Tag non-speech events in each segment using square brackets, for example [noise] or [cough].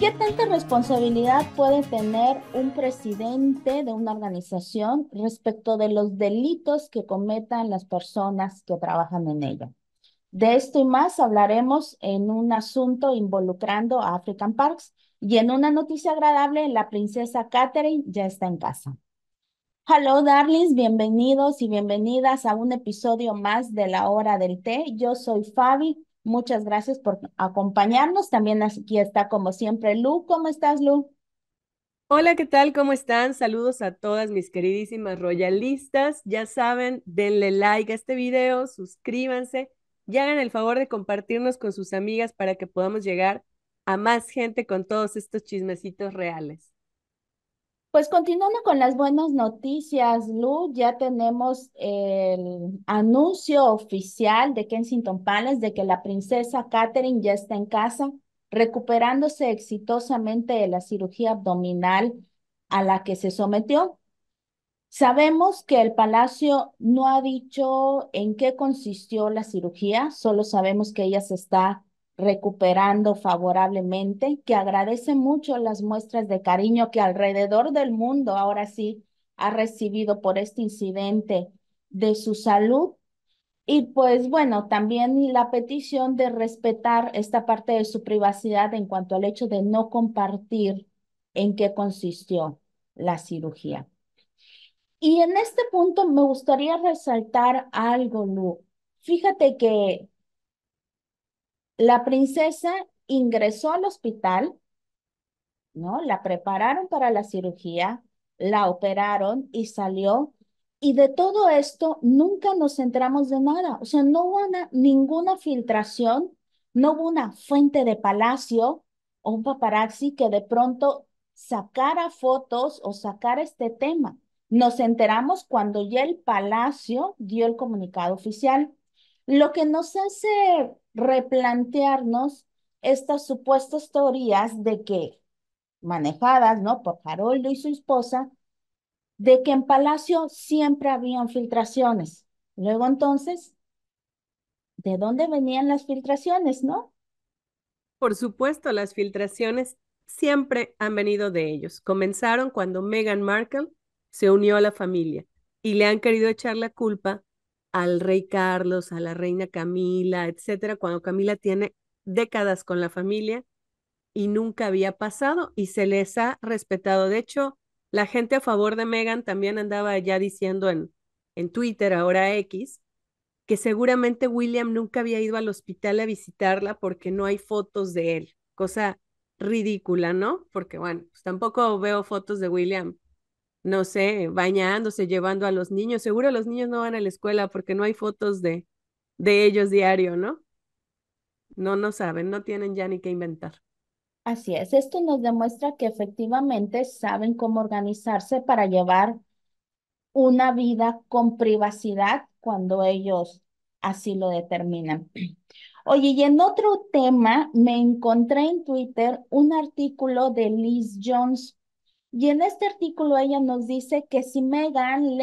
¿Qué tanta responsabilidad puede tener un presidente de una organización respecto de los delitos que cometan las personas que trabajan en ella? De esto y más hablaremos en un asunto involucrando a African Parks y en una noticia agradable, la princesa Catherine ya está en casa. Hello, darlings, bienvenidos y bienvenidas a un episodio más de la hora del té. Yo soy Fabi Muchas gracias por acompañarnos. También aquí está como siempre Lu. ¿Cómo estás, Lu? Hola, ¿qué tal? ¿Cómo están? Saludos a todas mis queridísimas royalistas. Ya saben, denle like a este video, suscríbanse y hagan el favor de compartirnos con sus amigas para que podamos llegar a más gente con todos estos chismecitos reales. Pues continuando con las buenas noticias, Lu, ya tenemos el anuncio oficial de Kensington Palace de que la princesa Catherine ya está en casa, recuperándose exitosamente de la cirugía abdominal a la que se sometió. Sabemos que el palacio no ha dicho en qué consistió la cirugía, solo sabemos que ella se está recuperando favorablemente, que agradece mucho las muestras de cariño que alrededor del mundo ahora sí ha recibido por este incidente de su salud. Y pues bueno, también la petición de respetar esta parte de su privacidad en cuanto al hecho de no compartir en qué consistió la cirugía. Y en este punto me gustaría resaltar algo, Lu. Fíjate que la princesa ingresó al hospital, ¿no? La prepararon para la cirugía, la operaron y salió. Y de todo esto nunca nos enteramos de nada. O sea, no hubo ninguna filtración, no hubo una fuente de palacio o un paparazzi que de pronto sacara fotos o sacara este tema. Nos enteramos cuando ya el palacio dio el comunicado oficial lo que nos hace replantearnos estas supuestas teorías de que, manejadas, ¿no? Por Haroldo y su esposa, de que en Palacio siempre habían filtraciones. Luego entonces, ¿de dónde venían las filtraciones, no? Por supuesto, las filtraciones siempre han venido de ellos. Comenzaron cuando Meghan Markle se unió a la familia y le han querido echar la culpa al rey Carlos, a la reina Camila, etcétera, cuando Camila tiene décadas con la familia y nunca había pasado y se les ha respetado. De hecho, la gente a favor de Meghan también andaba ya diciendo en, en Twitter, ahora X, que seguramente William nunca había ido al hospital a visitarla porque no hay fotos de él, cosa ridícula, ¿no? Porque bueno, pues tampoco veo fotos de William no sé, bañándose, llevando a los niños. Seguro los niños no van a la escuela porque no hay fotos de, de ellos diario, ¿no? No, no saben, no tienen ya ni qué inventar. Así es, esto nos demuestra que efectivamente saben cómo organizarse para llevar una vida con privacidad cuando ellos así lo determinan. [clears throat] Oye, y en otro tema, me encontré en Twitter un artículo de Liz Jones, y en este artículo ella nos dice que si Megan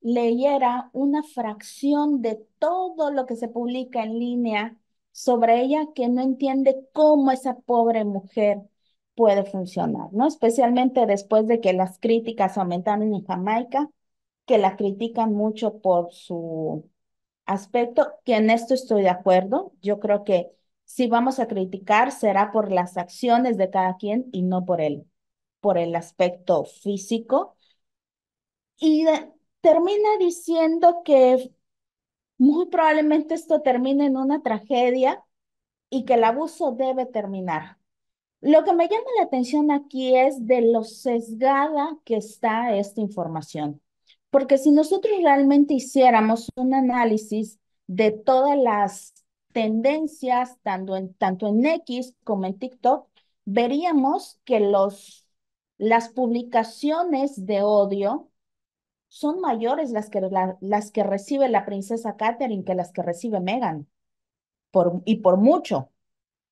leyera una fracción de todo lo que se publica en línea sobre ella, que no entiende cómo esa pobre mujer puede funcionar, ¿no? Especialmente después de que las críticas aumentaron en Jamaica, que la critican mucho por su aspecto, que en esto estoy de acuerdo. Yo creo que si vamos a criticar será por las acciones de cada quien y no por él por el aspecto físico y termina diciendo que muy probablemente esto termine en una tragedia y que el abuso debe terminar. Lo que me llama la atención aquí es de lo sesgada que está esta información, porque si nosotros realmente hiciéramos un análisis de todas las tendencias, tanto en, tanto en X como en TikTok, veríamos que los las publicaciones de odio son mayores las que, las que recibe la princesa Catherine que las que recibe Meghan. Por, y por mucho,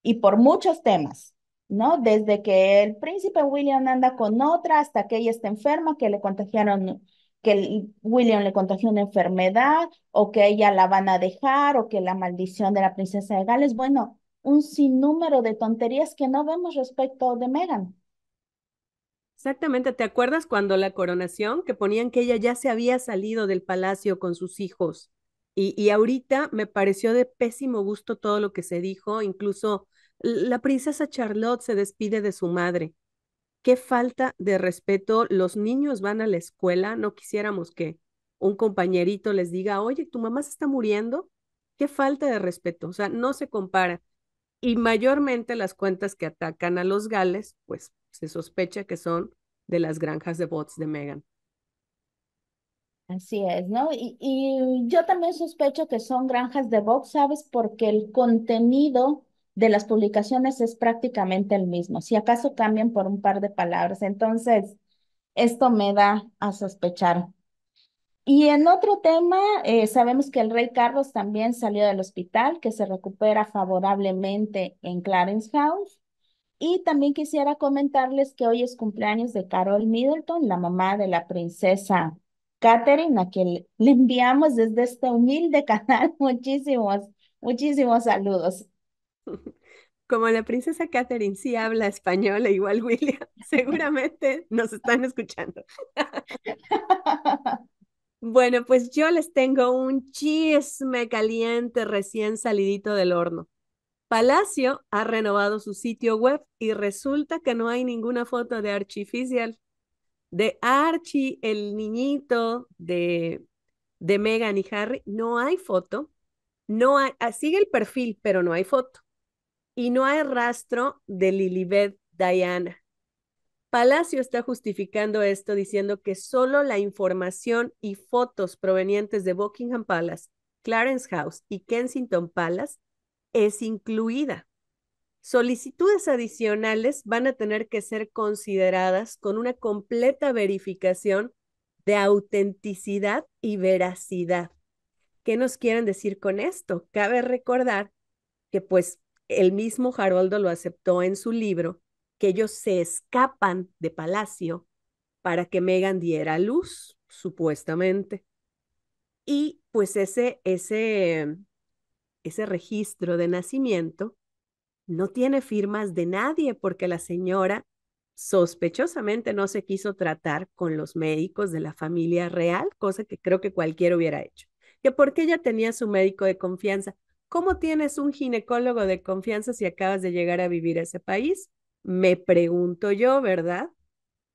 y por muchos temas, ¿no? Desde que el príncipe William anda con otra hasta que ella está enferma, que le contagiaron, que William le contagió una enfermedad, o que ella la van a dejar, o que la maldición de la princesa de Gales, bueno, un sinnúmero de tonterías que no vemos respecto de Meghan. Exactamente, ¿te acuerdas cuando la coronación, que ponían que ella ya se había salido del palacio con sus hijos? Y, ahorita me pareció de pésimo gusto todo lo que se dijo, incluso la princesa Charlotte se despide de su madre. Qué falta de respeto, los niños van a la escuela, no quisiéramos que un compañerito les diga, oye, tu mamá se está muriendo, qué falta de respeto, o sea, no se compara. Y mayormente las cuentas que atacan a los gales, pues se sospecha que son de las granjas de bots de Megan. Así es, ¿no? Y, yo también sospecho que son granjas de bots, ¿sabes? Porque el contenido de las publicaciones es prácticamente el mismo, si acaso cambian por un par de palabras. Entonces, esto me da a sospechar. Y en otro tema, eh, sabemos que el rey Carlos también salió del hospital, que se recupera favorablemente en Clarence House. Y también quisiera comentarles que hoy es cumpleaños de Carol Middleton, la mamá de la princesa Catherine, a quien le enviamos desde este humilde [laughs] canal muchísimos, muchísimos saludos. [laughs] Como la princesa Catherine sí habla español, e igual William, [laughs] seguramente nos están escuchando. bueno, pues yo les tengo un chisme caliente recién salidito del horno. Palacio ha renovado su sitio web y resulta que no hay ninguna foto de Archificial. De Archie, el niñito de, de Megan y Harry, no hay foto. No ah, sigue el perfil, pero no hay foto. Y no hay rastro de Lilibet Diana. Palacio está justificando esto diciendo que solo la información y fotos provenientes de Buckingham Palace, Clarence House y Kensington Palace es incluida. Solicitudes adicionales van a tener que ser consideradas con una completa verificación de autenticidad y veracidad. ¿Qué nos quieren decir con esto? Cabe recordar que pues el mismo Haroldo lo aceptó en su libro, que ellos se escapan de palacio para que Megan diera luz, supuestamente. Y pues ese, ese ese registro de nacimiento no tiene firmas de nadie porque la señora sospechosamente no se quiso tratar con los médicos de la familia real, cosa que creo que cualquiera hubiera hecho. Que porque ella tenía su médico de confianza. ¿Cómo tienes un ginecólogo de confianza si acabas de llegar a vivir a ese país? Me pregunto yo, ¿verdad?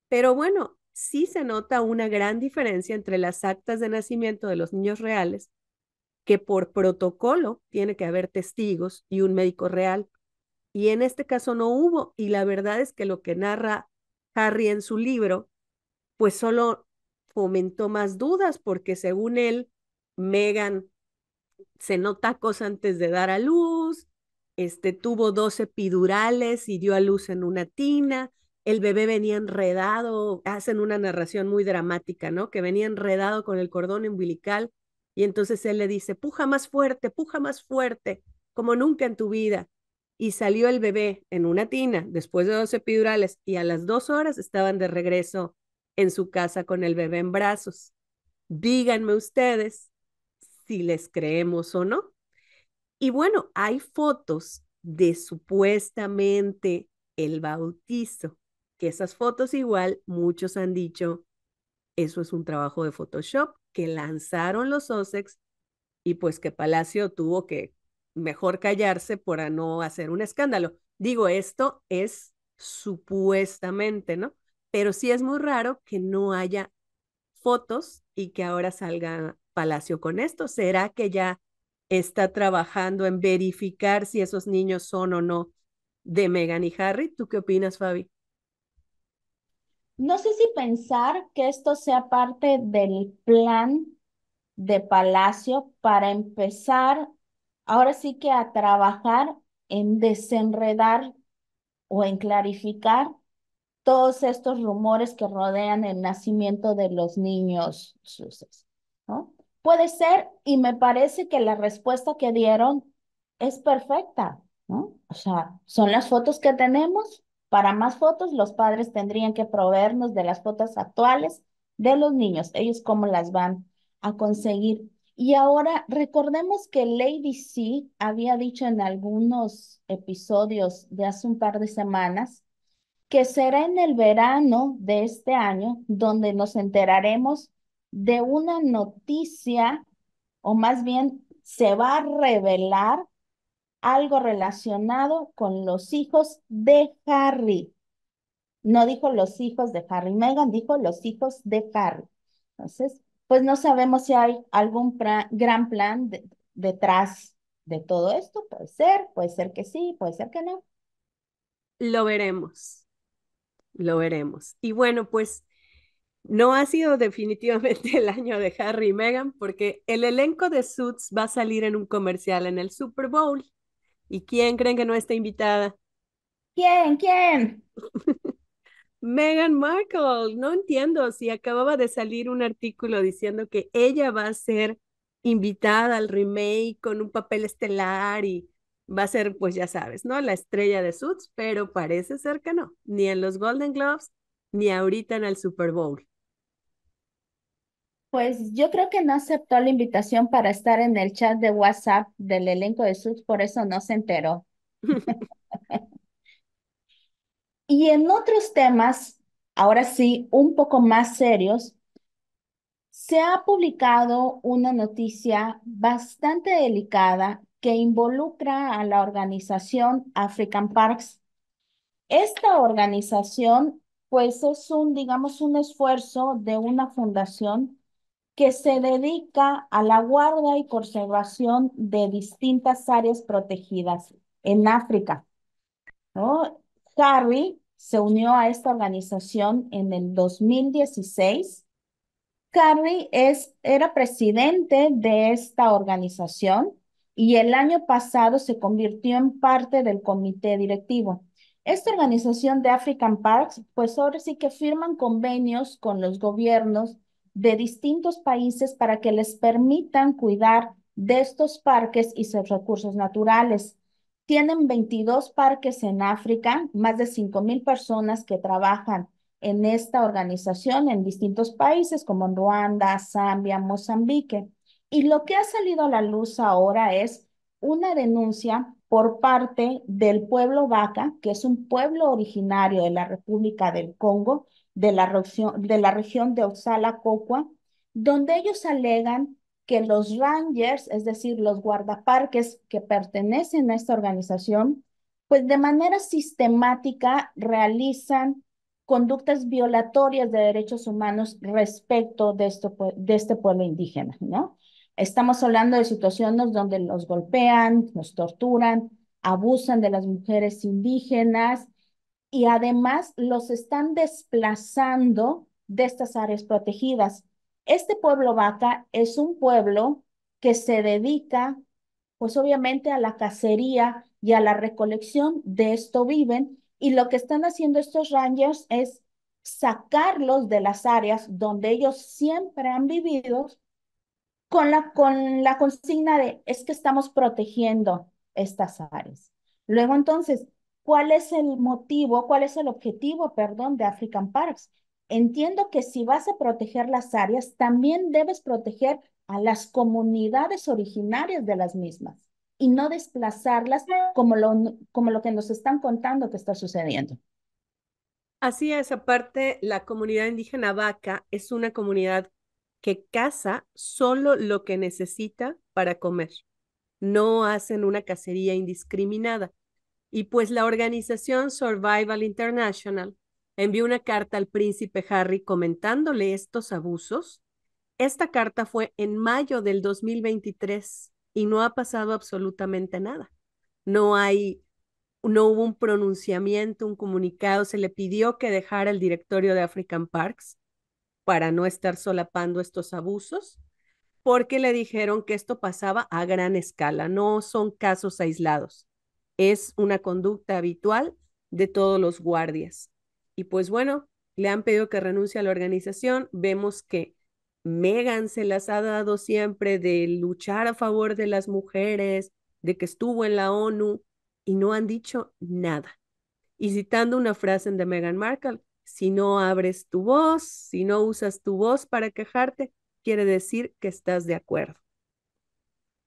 Pero bueno, sí se nota una gran diferencia entre las actas de nacimiento de los niños reales que por protocolo tiene que haber testigos y un médico real. Y en este caso no hubo, y la verdad es que lo que narra Harry en su libro, pues solo fomentó más dudas, porque según él, Megan se nota cosas antes de dar a luz, este, tuvo dos epidurales y dio a luz en una tina, el bebé venía enredado, hacen una narración muy dramática, ¿no? Que venía enredado con el cordón umbilical y entonces él le dice, puja más fuerte, puja más fuerte, como nunca en tu vida. Y salió el bebé en una tina después de dos epidurales y a las dos horas estaban de regreso en su casa con el bebé en brazos. Díganme ustedes si les creemos o no. Y bueno, hay fotos de supuestamente el bautizo, que esas fotos igual muchos han dicho, eso es un trabajo de Photoshop, que lanzaron los OSEX y pues que Palacio tuvo que mejor callarse para no hacer un escándalo. Digo, esto es supuestamente, ¿no? Pero sí es muy raro que no haya fotos y que ahora salga Palacio con esto. ¿Será que ya está trabajando en verificar si esos niños son o no de Megan y Harry? ¿Tú qué opinas, Fabi? No sé si pensar que esto sea parte del plan de Palacio para empezar ahora sí que a trabajar en desenredar o en clarificar todos estos rumores que rodean el nacimiento de los niños ¿no? Puede ser, y me parece que la respuesta que dieron es perfecta, ¿no? O sea, son las fotos que tenemos, para más fotos, los padres tendrían que proveernos de las fotos actuales de los niños, ellos cómo las van a conseguir. Y ahora recordemos que Lady C había dicho en algunos episodios de hace un par de semanas que será en el verano de este año donde nos enteraremos de una noticia, o más bien se va a revelar algo relacionado con los hijos de Harry. No dijo los hijos de Harry Meghan, dijo los hijos de Harry. Entonces, pues no sabemos si hay algún gran plan detrás de todo esto. Puede ser, puede ser que sí, puede ser que no. Lo veremos. Lo veremos. Y bueno, pues no ha sido definitivamente [laughs] el año de Harry y Meghan porque el elenco de Suits va a salir en un comercial en el Super Bowl. ¿Y quién creen que no está invitada? ¿Quién? ¿Quién? [laughs] Megan Markle. No entiendo si acababa de salir un artículo diciendo que ella va a ser invitada al remake con un papel estelar y va a ser, pues ya sabes, ¿no? La estrella de Suits, pero parece ser que no, ni en los Golden Globes, ni ahorita en el Super Bowl. Pues yo creo que no aceptó la invitación para estar en el chat de WhatsApp del elenco de SUS, por eso no se enteró. [laughs] y en otros temas, ahora sí, un poco más serios, se ha publicado una noticia bastante delicada que involucra a la organización African Parks. Esta organización, pues es un, digamos, un esfuerzo de una fundación que se dedica a la guarda y conservación de distintas áreas protegidas en África. ¿no? Harry se unió a esta organización en el 2016. Harry es, era presidente de esta organización y el año pasado se convirtió en parte del comité directivo. Esta organización de African Parks, pues ahora sí que firman convenios con los gobiernos de distintos países para que les permitan cuidar de estos parques y sus recursos naturales. Tienen 22 parques en África, más de 5.000 personas que trabajan en esta organización en distintos países como Ruanda, Zambia, Mozambique. Y lo que ha salido a la luz ahora es una denuncia por parte del pueblo Vaca, que es un pueblo originario de la República del Congo, de la, región, de la región donde ellos alegan que los rangers, es decir, los guardaparques que pertenecen a esta organización, pues de manera sistemática realizan conductas violatorias de derechos humanos respecto de, esto, de este pueblo indígena, ¿no? Estamos hablando de situaciones donde los golpean, los torturan, abusan de las mujeres indígenas, y además los están desplazando de estas áreas protegidas. Este pueblo vaca es un pueblo que se dedica, pues obviamente, a la cacería y a la recolección, de esto viven, y lo que están haciendo estos rangers es sacarlos de las áreas donde ellos siempre han vivido con la, con la consigna de es que estamos protegiendo estas áreas. Luego entonces, cuál es el motivo, cuál es el objetivo, perdón, de African Parks. Entiendo que si vas a proteger las áreas, también debes proteger a las comunidades originarias de las mismas y no desplazarlas como lo, como lo que nos están contando que está sucediendo. Así es, aparte, la comunidad indígena vaca es una comunidad que caza solo lo que necesita para comer. No hacen una cacería indiscriminada y pues la organización Survival International envió una carta al príncipe Harry comentándole estos abusos. Esta carta fue en mayo del 2023 y no ha pasado absolutamente nada. No hay, no hubo un pronunciamiento, un comunicado. Se le pidió que dejara el directorio de African Parks para no estar solapando estos abusos, porque le dijeron que esto pasaba a gran escala, no son casos aislados es una conducta habitual de todos los guardias. Y pues bueno, le han pedido que renuncie a la organización. Vemos que Megan se las ha dado siempre de luchar a favor de las mujeres, de que estuvo en la ONU y no han dicho nada. Y citando una frase de Meghan Markle, si no abres tu voz, si no usas tu voz para quejarte, quiere decir que estás de acuerdo.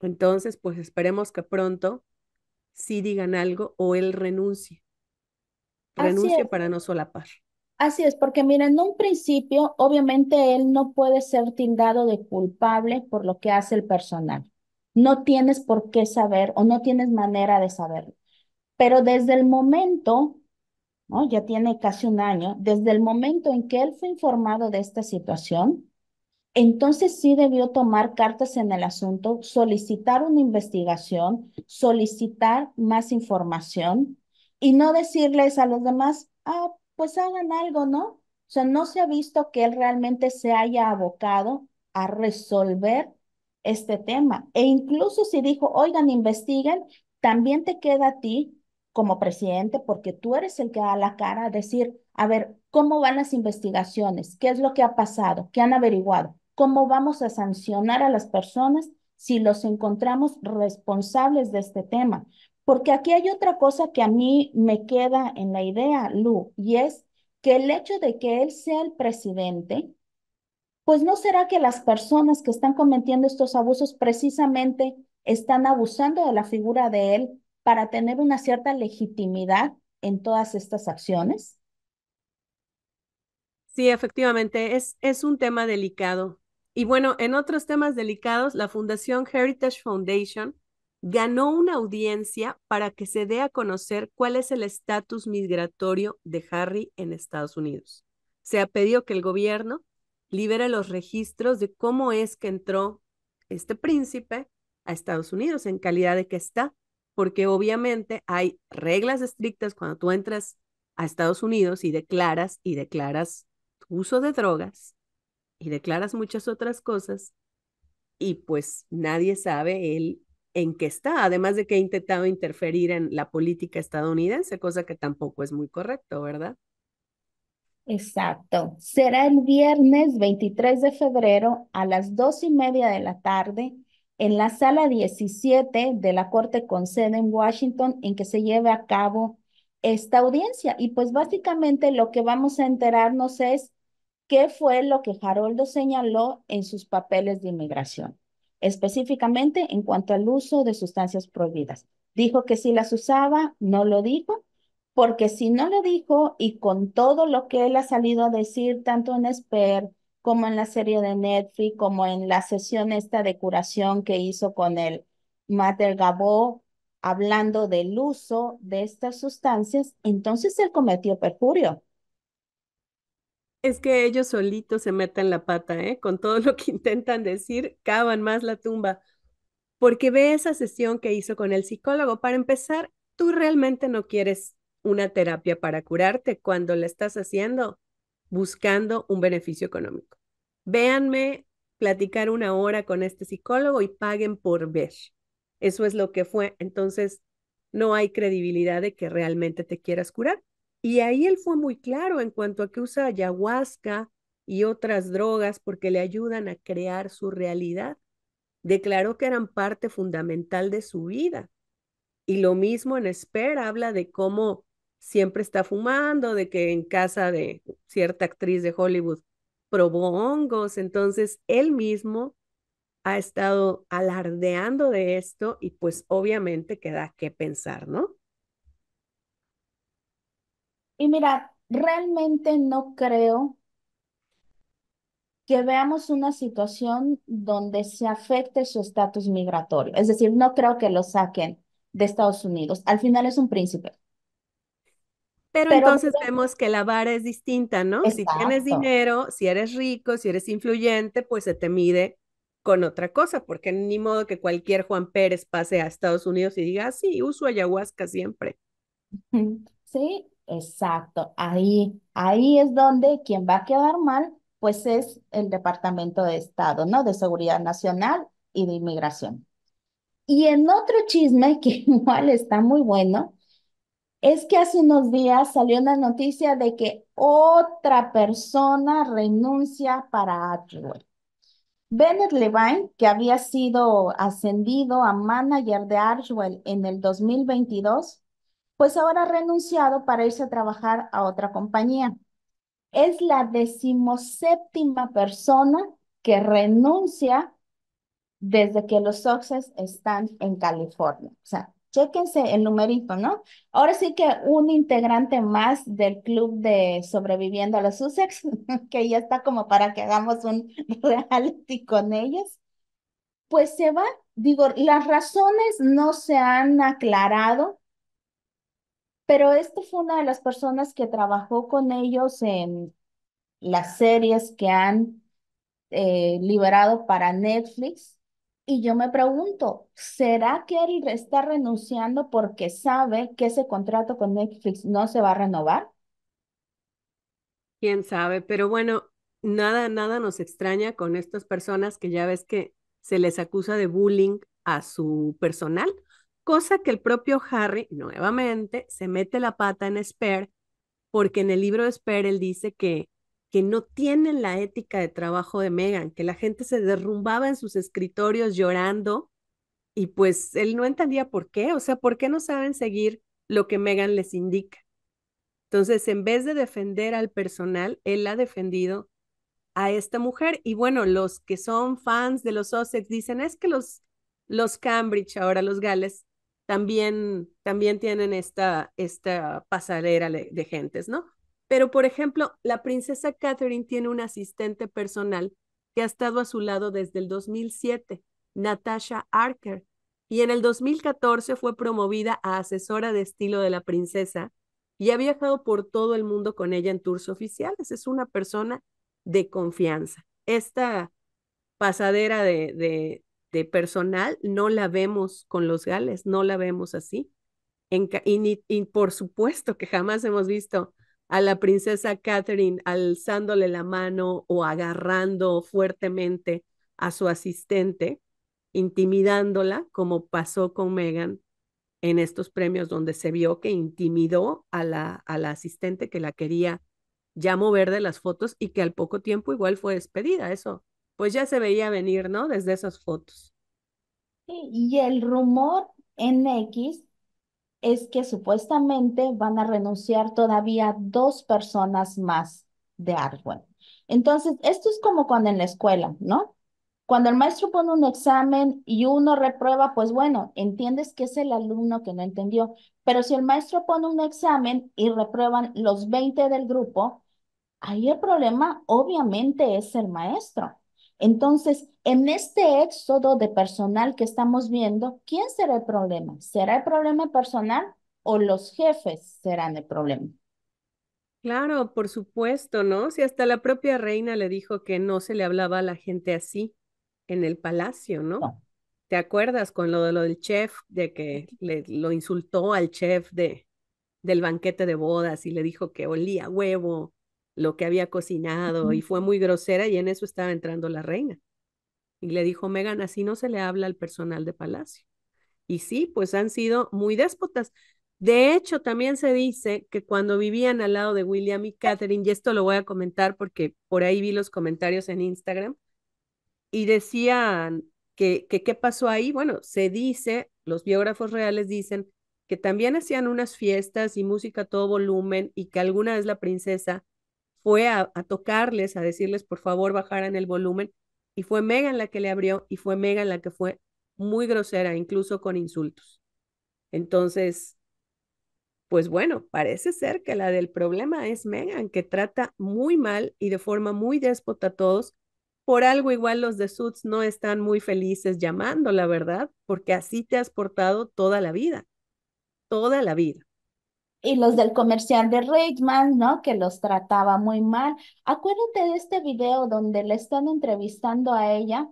Entonces, pues esperemos que pronto si digan algo o él renuncie. Renuncie para no solapar. Así es, porque mira, en un principio, obviamente él no puede ser tildado de culpable por lo que hace el personal. No tienes por qué saber o no tienes manera de saberlo. Pero desde el momento, ¿no? ya tiene casi un año, desde el momento en que él fue informado de esta situación, entonces sí debió tomar cartas en el asunto, solicitar una investigación, solicitar más información y no decirles a los demás, ah, pues hagan algo, ¿no? O sea, no se ha visto que él realmente se haya abocado a resolver este tema. E incluso si dijo, oigan, investiguen, también te queda a ti como presidente, porque tú eres el que da la cara a decir, a ver, ¿cómo van las investigaciones? ¿Qué es lo que ha pasado? ¿Qué han averiguado? cómo vamos a sancionar a las personas si los encontramos responsables de este tema. Porque aquí hay otra cosa que a mí me queda en la idea, Lu, y es que el hecho de que él sea el presidente, pues no será que las personas que están cometiendo estos abusos precisamente están abusando de la figura de él para tener una cierta legitimidad en todas estas acciones. Sí, efectivamente, es, es un tema delicado y bueno, en otros temas delicados, la Fundación Heritage Foundation ganó una audiencia para que se dé a conocer cuál es el estatus migratorio de Harry en Estados Unidos. Se ha pedido que el gobierno libere los registros de cómo es que entró este príncipe a Estados Unidos en calidad de que está, porque obviamente hay reglas estrictas cuando tú entras a Estados Unidos y declaras y declaras uso de drogas y declaras muchas otras cosas y pues nadie sabe él en qué está, además de que ha intentado interferir en la política estadounidense, cosa que tampoco es muy correcto, ¿verdad? Exacto. Será el viernes 23 de febrero a las dos y media de la tarde en la sala 17 de la Corte con sede en Washington en que se lleve a cabo esta audiencia. Y pues básicamente lo que vamos a enterarnos es qué fue lo que Haroldo señaló en sus papeles de inmigración, específicamente en cuanto al uso de sustancias prohibidas. Dijo que si las usaba, no lo dijo, porque si no lo dijo y con todo lo que él ha salido a decir, tanto en Esper como en la serie de Netflix, como en la sesión esta de curación que hizo con el Mater Gabó, hablando del uso de estas sustancias, entonces él cometió perjurio es que ellos solitos se meten la pata, ¿eh? Con todo lo que [laughs] intentan decir, cavan más la tumba. Porque ve esa sesión que hizo con el psicólogo. Para empezar, tú realmente no quieres una terapia para curarte cuando la estás haciendo buscando un beneficio económico. Véanme platicar una hora con este psicólogo y paguen por ver. Eso es lo que fue. Entonces, no hay credibilidad de que realmente te quieras curar. Y ahí él fue muy claro en cuanto a que usa ayahuasca y otras drogas porque le ayudan a crear su realidad. Declaró que eran parte fundamental de su vida. Y lo mismo en Espera habla de cómo siempre está fumando, de que en casa de cierta actriz de Hollywood probó hongos. Entonces, él mismo ha estado alardeando de esto y pues obviamente queda que pensar, ¿no? Y mira, realmente no creo que veamos una situación donde se afecte su estatus migratorio. Es decir, no creo que lo saquen de Estados Unidos. Al final es un príncipe. Pero, entonces vemos que la vara es distinta, ¿no? Si tienes dinero, si eres rico, si eres influyente, pues se te mide con otra cosa, porque ni modo que cualquier Juan Pérez pase a Estados Unidos y diga, ah, sí, uso ayahuasca siempre. [laughs] Sí, Exacto, ahí, ahí es donde quien va a quedar mal, pues es el Departamento de Estado, ¿no? De Seguridad Nacional y de Inmigración. Y en otro chisme [laughs] que igual está muy bueno, es que hace unos días salió una noticia de que otra persona renuncia para Archwell. Bennett Levine, que había sido ascendido a manager de Archwell en el 2022, pues ahora ha renunciado para irse a trabajar a otra compañía. Es la decimoséptima persona que renuncia desde que los Soxes están en California. O sea, chéquense el numerito, ¿no? Ahora sí que un integrante más del club de sobreviviendo a los Sussex, [laughs] que ya está como para que hagamos un [laughs] reality con ellos, pues se va. Digo, las razones no se han aclarado pero esta fue una de las personas que trabajó con ellos en las series que han eh, liberado para Netflix. Y yo me pregunto, ¿será que él está renunciando porque sabe que ese contrato con Netflix no se va a renovar? Quién sabe, pero bueno, nada, nada nos extraña con estas personas que ya ves que se les acusa de bullying a su personal cosa que el propio Harry nuevamente se mete la pata en Spare, porque en el libro de Spare él dice que que no tienen la ética de trabajo de Megan, que la gente se derrumbaba en sus escritorios llorando y pues él no entendía por qué, o sea, por qué no saben seguir lo que Megan les indica. Entonces, en vez de defender al personal, él ha defendido a esta mujer. Y bueno, los que son fans de los Sussex dicen, es que los, los Cambridge, ahora los Gales, también, también tienen esta, esta de gentes, ¿no? Pero, por ejemplo, la princesa Catherine tiene un asistente personal que ha estado a su lado desde el 2007, Natasha Archer, y en el 2014 fue promovida a asesora de estilo de la princesa y ha viajado por todo el mundo con ella en tours oficiales. Es una persona de confianza. Esta pasadera de, de, de personal no la vemos con los gales, no la vemos así. y, por supuesto que jamás hemos visto a la princesa Catherine alzándole la mano o agarrando fuertemente a su asistente, intimidándola, como pasó con Megan en estos premios donde se vio que intimidó a la, a la asistente que la quería ya mover de las fotos y que al poco tiempo igual fue despedida. Eso pues ya se veía venir, ¿no? Desde esas fotos. Y el rumor en X es que supuestamente van a renunciar todavía dos personas más de árbol. Entonces, esto es como cuando en la escuela, ¿no? Cuando el maestro pone un examen y uno reprueba, pues bueno, entiendes que es el alumno que no entendió. Pero si el maestro pone un examen y reprueban los 20 del grupo, ahí el problema obviamente es el maestro. Entonces, en este éxodo de personal que estamos viendo, ¿quién será el problema? ¿Será el problema personal o los jefes serán el problema? Claro, por supuesto, ¿no? Si hasta la propia reina le dijo que no se le hablaba a la gente así en el palacio, ¿no? no. te acuerdas con lo de lo del chef, de que le, lo insultó al chef de, del banquete de bodas y le dijo que olía huevo lo que había cocinado y fue muy grosera y en eso estaba entrando la reina. Y le dijo, Megan, así no se le habla al personal de palacio. Y sí, pues han sido muy déspotas. De hecho, también se dice que cuando vivían al lado de William y Catherine, y esto lo voy a comentar porque por ahí vi los comentarios en Instagram, y decían que, que qué pasó ahí. Bueno, se dice, los biógrafos reales dicen que también hacían unas fiestas y música a todo volumen y que alguna vez la princesa fue a, tocarles, a decirles por favor bajaran el volumen, y fue Megan la que le abrió y fue Megan la que fue muy grosera, incluso con insultos. Entonces, pues bueno, parece ser que la del problema es Megan, que trata muy mal y de forma muy déspota a todos. Por algo igual los de Suits no están muy felices llamando la ¿verdad? Porque así te has portado toda la vida, toda la vida y los del comercial de Reitman, ¿no? Que los trataba muy mal. Acuérdate de este video donde le están entrevistando a ella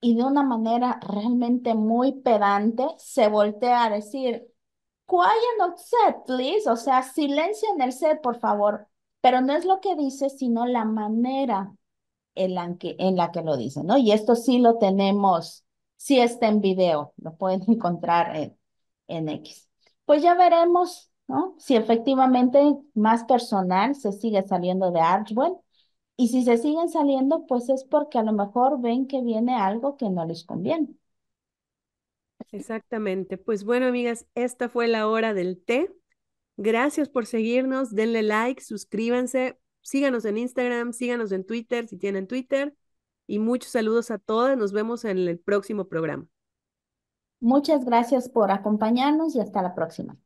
y de una manera realmente muy pedante se voltea a decir, quiet on set, please, o sea, silencio en el set, por favor. Pero no es lo que dice, sino la manera en la que, en la que lo dice, ¿no? Y esto sí lo tenemos, sí está en video, lo pueden [laughs] encontrar en X. Pues ya veremos si efectivamente más personal se sigue saliendo de Archwell y si se siguen saliendo, pues es porque a lo mejor ven que viene algo que no les conviene. Exactamente. Pues bueno, amigas, esta fue la hora del té. Gracias por seguirnos, denle like, suscríbanse, síganos en Instagram, síganos en Twitter si tienen Twitter y muchos saludos a todas. Nos vemos en el próximo programa. Muchas gracias por acompañarnos y hasta la próxima.